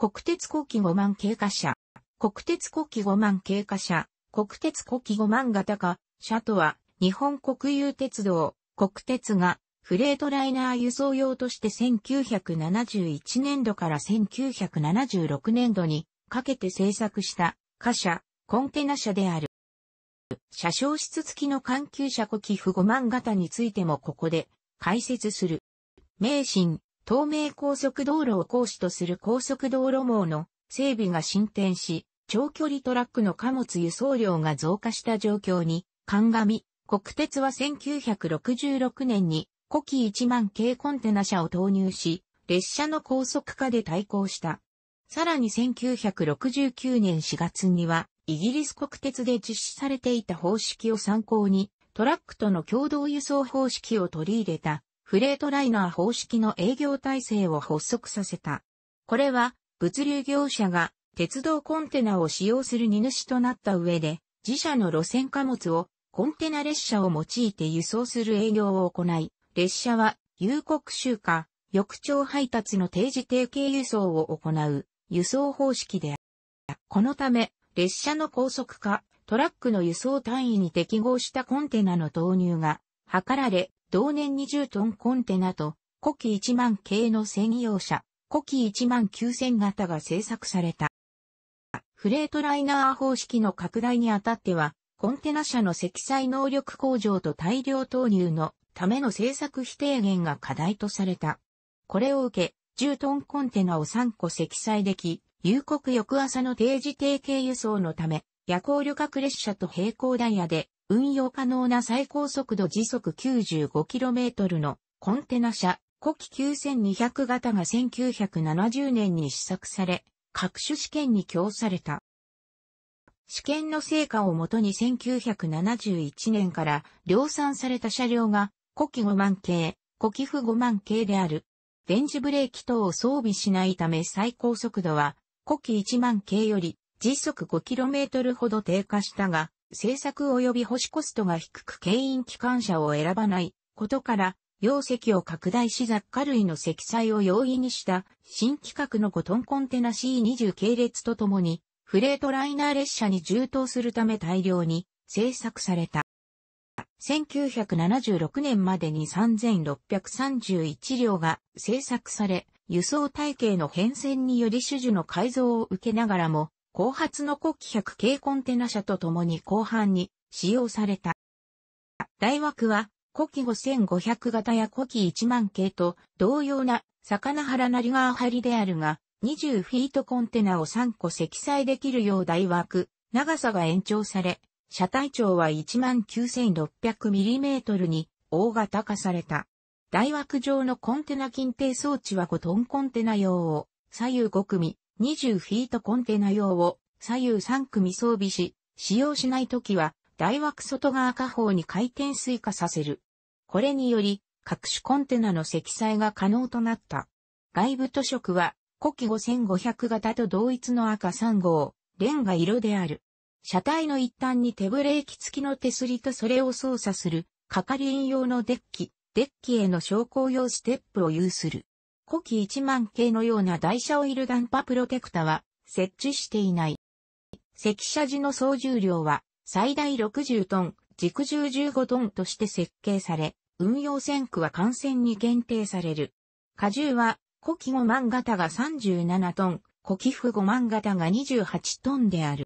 国鉄後期5万経過車。国鉄後期5万経過車。国鉄後期5万型化。車とは、日本国有鉄道、国鉄が、フレートライナー輸送用として1971年度から1976年度にかけて製作した貨車、コンテナ車である。車掌室付きの環球車庫寄付5万型についてもここで解説する。名神、東名高速道路を行使とする高速道路網の整備が進展し、長距離トラックの貨物輸送量が増加した状況に、鑑み、国鉄は1966年に、古希1万系コンテナ車を投入し、列車の高速化で対抗した。さらに1969年4月には、イギリス国鉄で実施されていた方式を参考に、トラックとの共同輸送方式を取り入れたフレートライナー方式の営業体制を発足させた。これは、物流業者が鉄道コンテナを使用する荷主となった上で、自社の路線貨物をコンテナ列車を用いて輸送する営業を行い、列車は有国集荷、翌朝配達の定時定型輸送を行う輸送方式である。このため、列車の高速化、トラックの輸送単位に適合したコンテナの投入が図られ、同年20トンコンテナと、古希1万系の専用車、古希1万9000型が製作された。フレートライナー方式の拡大にあたっては、コンテナ車の積載能力向上と大量投入のための製作否低減が課題とされた。これを受け、10トンコンテナを3個積載でき、夕刻翌朝の定時定型輸送のため、夜行旅客列車と並行ダイヤで運用可能な最高速度時速 95km のコンテナ車、古希9200型が1970年に試作され、各種試験に供された。試験の成果をもとに1971年から量産された車両が、古希5万系、古希不5万系である。電磁ブレーキ等を装備しないため最高速度は、古希1万系より時速 5km ほど低下したが、制作及び保守コストが低く牽引機関車を選ばないことから、容積を拡大し雑貨類の積載を容易にした新規格の5トンコンテナ C20 系列とともに、フレートライナー列車に充当するため大量に製作された。1976年までに3631両が製作され、輸送体系の変遷により種々の改造を受けながらも、後発の国100系コンテナ車と共に後半に使用された。大枠は、古希5500型や古希1万系と同様な魚原なりガ張りであるが、20フィートコンテナを3個積載できるよう大枠、長さが延長され、車体長は 19,600mm に大型化された。大枠上のコンテナ禁定装置は5トンコンテナ用を左右5組、20フィートコンテナ用を左右3組装備し、使用しないときは台枠外側下方に回転追加させる。これにより、各種コンテナの積載が可能となった。外部塗色は、古希5500型と同一の赤3号、レンガ色である。車体の一端に手ブレーキ付きの手すりとそれを操作する、係員用のデッキ、デッキへの昇降用ステップを有する。古希1万系のような台車オイルダンパプロテクタは設置していない。赤車時の総重量は最大60トン、軸重15トンとして設計され、運用線区は幹線に限定される。荷重は、古希5万型が37トン、古希符5万型が28トンである。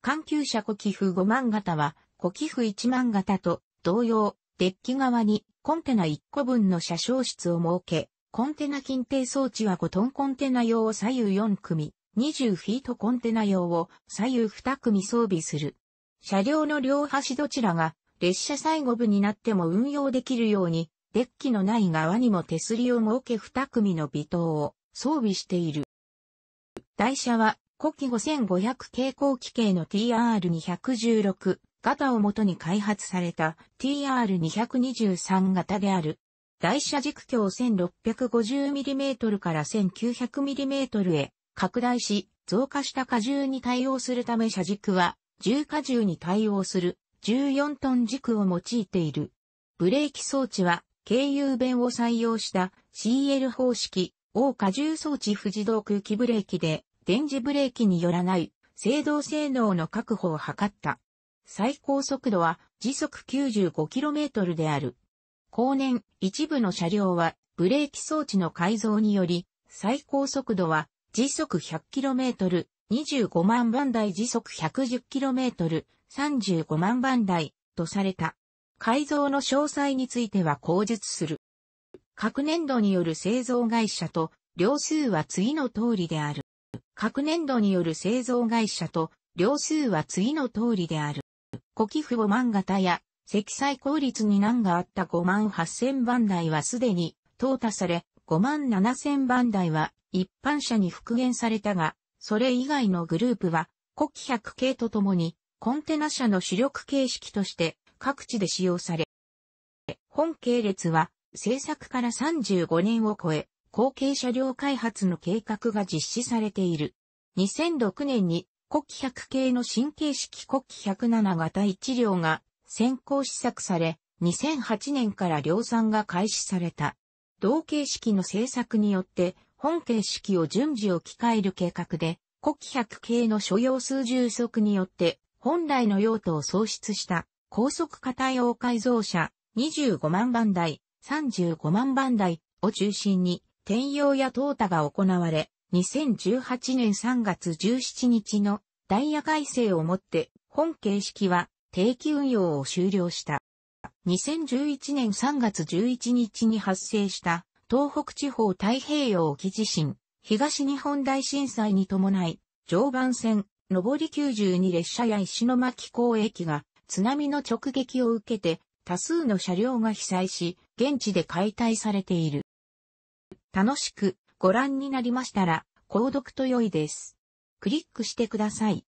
環球車古希符5万型は、古希符1万型と同様、デッキ側にコンテナ1個分の車掌室を設け、コンテナ近定装置は5トンコンテナ用を左右4組、20フィートコンテナ用を左右2組装備する。車両の両端どちらが列車最後部になっても運用できるように、デッキのない側にも手すりを設け2組の微灯を装備している。台車は、古希5500蛍光機系の TR216 型をもとに開発された TR223 型である。台車軸橋 1650mm から 1900mm へ拡大し、増加した荷重に対応するため車軸は、重荷重に対応する14トン軸を用いている。ブレーキ装置は、軽油弁を採用した CL 方式、大荷重装置不自動空気ブレーキで、電磁ブレーキによらない、制動性能の確保を図った。最高速度は時速 95km である。後年、一部の車両はブレーキ装置の改造により、最高速度は時速 100km、25万番台時速 110km、35万番台とされた。改造の詳細については口述する。各年度による製造会社と両数は次の通りである。各年度による製造会社と両数は次の通りである。古寄付を漫型や積載効率に難があった5万8000番台はすでに淘汰され、5万7000番台は一般車に復元されたが、それ以外のグループは、国希100系とともに、コンテナ車の主力形式として各地で使用され、本系列は製作から35年を超え、後継車両開発の計画が実施されている。2006年に国希100系の新形式国希107型1両が先行試作され、2008年から量産が開始された。同形式の製作によって、本形式を順次置き換える計画で、古希100系の所要数充足によって、本来の用途を創出した高速対応改造車25万番台、35万番台を中心に転用や淘汰が行われ、2018年3月17日のダイヤ改正をもって本形式は定期運用を終了した。2011年3月11日に発生した東北地方太平洋沖地震、東日本大震災に伴い、常磐線、上り92列車や石巻港駅が津波の直撃を受けて多数の車両が被災し、現地で解体されている。楽しくご覧になりましたら、購読と良いです。クリックしてください。